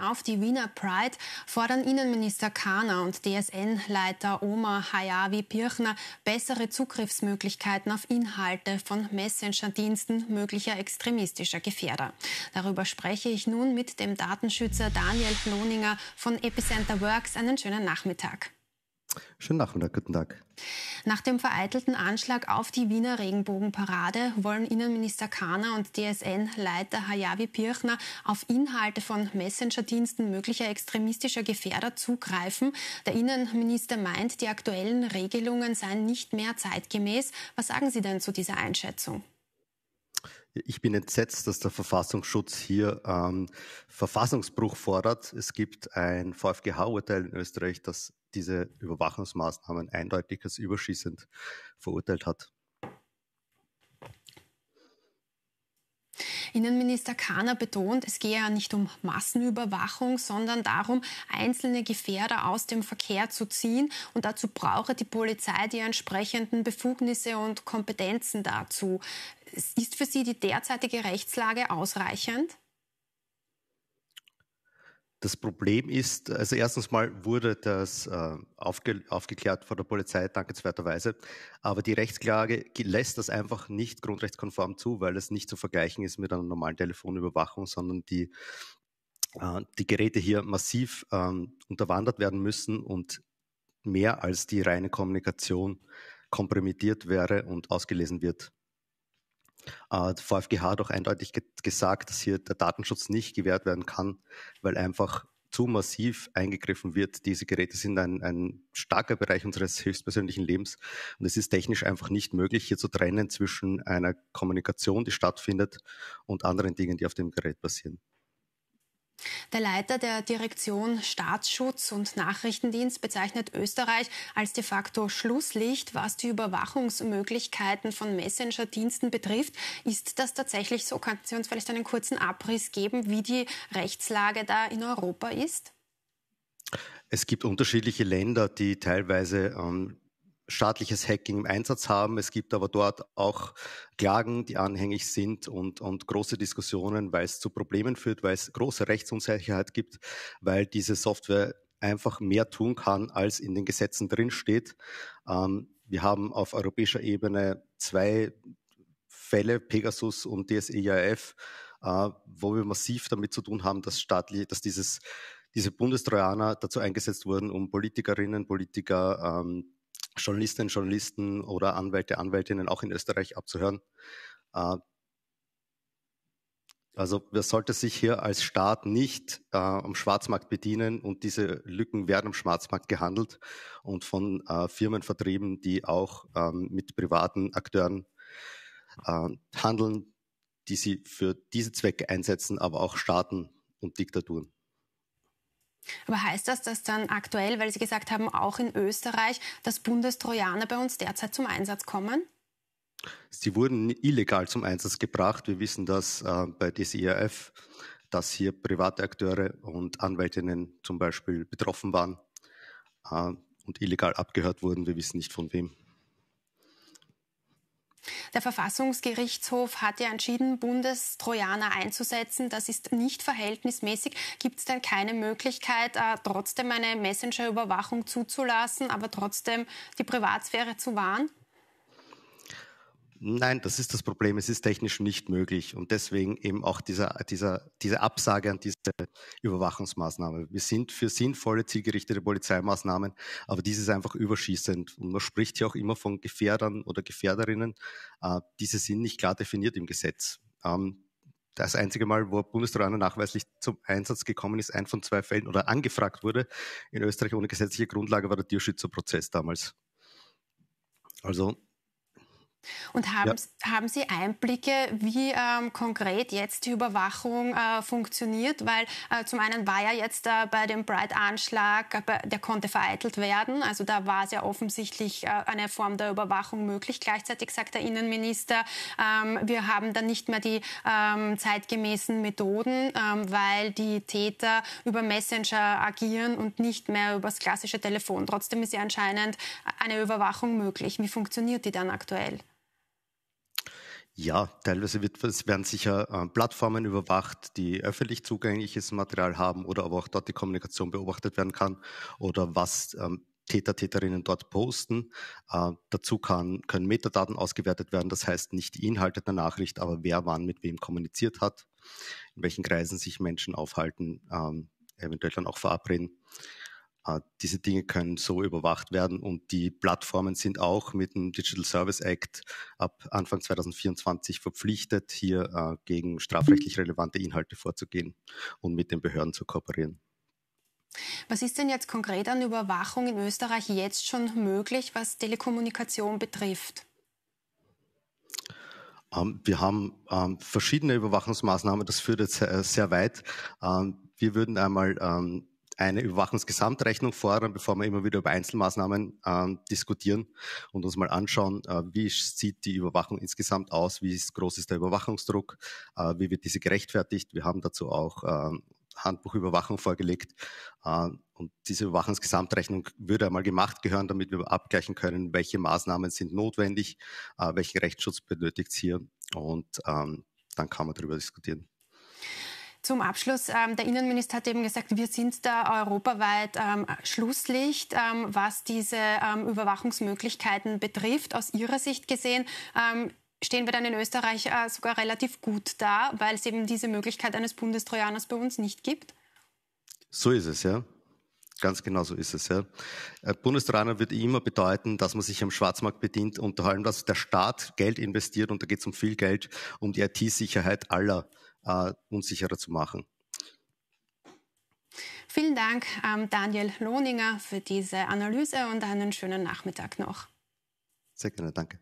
Auf die Wiener Pride fordern Innenminister Kahner und DSN-Leiter Omar Hayavi Birchner bessere Zugriffsmöglichkeiten auf Inhalte von Messenger-Diensten möglicher extremistischer Gefährder. Darüber spreche ich nun mit dem Datenschützer Daniel Floninger von Epicenter Works. Einen schönen Nachmittag. Schönen Nachmittag, guten Tag. Nach dem vereitelten Anschlag auf die Wiener Regenbogenparade wollen Innenminister Kahner und DSN-Leiter Hayavi Pirchner auf Inhalte von Messenger-Diensten möglicher extremistischer Gefährder zugreifen. Der Innenminister meint, die aktuellen Regelungen seien nicht mehr zeitgemäß. Was sagen Sie denn zu dieser Einschätzung? Ich bin entsetzt, dass der Verfassungsschutz hier ähm, Verfassungsbruch fordert. Es gibt ein VfGH-Urteil in Österreich, das diese Überwachungsmaßnahmen eindeutig als überschießend verurteilt hat. Innenminister Kahner betont, es gehe ja nicht um Massenüberwachung, sondern darum, einzelne Gefährder aus dem Verkehr zu ziehen. Und dazu brauche die Polizei die entsprechenden Befugnisse und Kompetenzen dazu. Ist für Sie die derzeitige Rechtslage ausreichend? Das Problem ist, also erstens mal wurde das äh, aufge aufgeklärt von der Polizei, dankenswerterweise, aber die Rechtsklage lässt das einfach nicht grundrechtskonform zu, weil es nicht zu vergleichen ist mit einer normalen Telefonüberwachung, sondern die, äh, die Geräte hier massiv ähm, unterwandert werden müssen und mehr als die reine Kommunikation kompromittiert wäre und ausgelesen wird. Äh, VfGH hat auch eindeutig ge gesagt, dass hier der Datenschutz nicht gewährt werden kann, weil einfach zu massiv eingegriffen wird. Diese Geräte sind ein, ein starker Bereich unseres höchstpersönlichen Lebens und es ist technisch einfach nicht möglich, hier zu trennen zwischen einer Kommunikation, die stattfindet, und anderen Dingen, die auf dem Gerät passieren. Der Leiter der Direktion Staatsschutz und Nachrichtendienst bezeichnet Österreich als de facto Schlusslicht, was die Überwachungsmöglichkeiten von Messenger-Diensten betrifft. Ist das tatsächlich so? Könnten Sie uns vielleicht einen kurzen Abriss geben, wie die Rechtslage da in Europa ist? Es gibt unterschiedliche Länder, die teilweise ähm, staatliches Hacking im Einsatz haben. Es gibt aber dort auch Klagen, die anhängig sind und, und große Diskussionen, weil es zu Problemen führt, weil es große Rechtsunsicherheit gibt, weil diese Software einfach mehr tun kann, als in den Gesetzen drinsteht. Ähm, wir haben auf europäischer Ebene zwei Fälle, Pegasus und DSEIF, äh, wo wir massiv damit zu tun haben, dass staatlich, dass dieses diese Bundestrojaner dazu eingesetzt wurden, um Politikerinnen, Politiker ähm, Journalistinnen, Journalisten oder Anwälte, Anwältinnen auch in Österreich abzuhören. Äh, also wer sollte sich hier als Staat nicht äh, am Schwarzmarkt bedienen und diese Lücken werden am Schwarzmarkt gehandelt und von äh, Firmen vertrieben, die auch ähm, mit privaten Akteuren äh, handeln, die sie für diese Zwecke einsetzen, aber auch Staaten und Diktaturen. Aber heißt das, dass dann aktuell, weil Sie gesagt haben, auch in Österreich, dass Bundestrojaner bei uns derzeit zum Einsatz kommen? Sie wurden illegal zum Einsatz gebracht. Wir wissen das äh, bei DCRF, dass hier private Akteure und Anwältinnen zum Beispiel betroffen waren äh, und illegal abgehört wurden. Wir wissen nicht von wem. Der Verfassungsgerichtshof hat ja entschieden, Bundestrojaner einzusetzen. Das ist nicht verhältnismäßig. Gibt es denn keine Möglichkeit, äh, trotzdem eine Messenger-Überwachung zuzulassen, aber trotzdem die Privatsphäre zu wahren? Nein, das ist das Problem. Es ist technisch nicht möglich. Und deswegen eben auch dieser, dieser, diese Absage an diese Überwachungsmaßnahme. Wir sind für sinnvolle, zielgerichtete Polizeimaßnahmen, aber dies ist einfach überschießend. Und man spricht ja auch immer von Gefährdern oder Gefährderinnen. Äh, diese sind nicht klar definiert im Gesetz. Ähm, das einzige Mal, wo Bundestrojaner nachweislich zum Einsatz gekommen ist, ein von zwei Fällen oder angefragt wurde in Österreich ohne gesetzliche Grundlage, war der Tierschützerprozess damals. Also und haben, ja. haben Sie Einblicke, wie ähm, konkret jetzt die Überwachung äh, funktioniert? Weil äh, zum einen war ja jetzt äh, bei dem Bright-Anschlag, äh, der konnte vereitelt werden. Also da war es ja offensichtlich äh, eine Form der Überwachung möglich. Gleichzeitig sagt der Innenminister, ähm, wir haben dann nicht mehr die ähm, zeitgemäßen Methoden, ähm, weil die Täter über Messenger agieren und nicht mehr über das klassische Telefon. Trotzdem ist ja anscheinend eine Überwachung möglich. Wie funktioniert die dann aktuell? Ja, teilweise wird, es werden sicher äh, Plattformen überwacht, die öffentlich zugängliches Material haben oder aber auch dort die Kommunikation beobachtet werden kann oder was ähm, Täter, Täterinnen dort posten. Äh, dazu kann, können Metadaten ausgewertet werden, das heißt nicht die Inhalte der Nachricht, aber wer wann mit wem kommuniziert hat, in welchen Kreisen sich Menschen aufhalten, ähm, eventuell dann auch verabreden. Äh, diese Dinge können so überwacht werden und die Plattformen sind auch mit dem Digital Service Act ab Anfang 2024 verpflichtet, hier äh, gegen strafrechtlich relevante Inhalte vorzugehen und mit den Behörden zu kooperieren. Was ist denn jetzt konkret an Überwachung in Österreich jetzt schon möglich, was Telekommunikation betrifft? Ähm, wir haben ähm, verschiedene Überwachungsmaßnahmen, das führt jetzt äh, sehr weit. Ähm, wir würden einmal eine Überwachungsgesamtrechnung fordern, bevor wir immer wieder über Einzelmaßnahmen ähm, diskutieren und uns mal anschauen, äh, wie sieht die Überwachung insgesamt aus, wie ist, groß ist der Überwachungsdruck, äh, wie wird diese gerechtfertigt. Wir haben dazu auch äh, Handbuch Überwachung vorgelegt äh, und diese Überwachungsgesamtrechnung würde einmal gemacht gehören, damit wir abgleichen können, welche Maßnahmen sind notwendig, äh, welchen Rechtsschutz benötigt es hier und ähm, dann kann man darüber diskutieren. Zum Abschluss, ähm, der Innenminister hat eben gesagt, wir sind da europaweit ähm, Schlusslicht, ähm, was diese ähm, Überwachungsmöglichkeiten betrifft. Aus Ihrer Sicht gesehen, ähm, stehen wir dann in Österreich äh, sogar relativ gut da, weil es eben diese Möglichkeit eines Bundestrojaners bei uns nicht gibt? So ist es, ja. Ganz genau so ist es, ja. Äh, Bundestrojaner wird immer bedeuten, dass man sich am Schwarzmarkt bedient und vor allem, dass der Staat Geld investiert und da geht es um viel Geld, um die IT-Sicherheit aller äh, unsicherer zu machen. Vielen Dank, ähm, Daniel Lohninger, für diese Analyse und einen schönen Nachmittag noch. Sehr gerne, danke.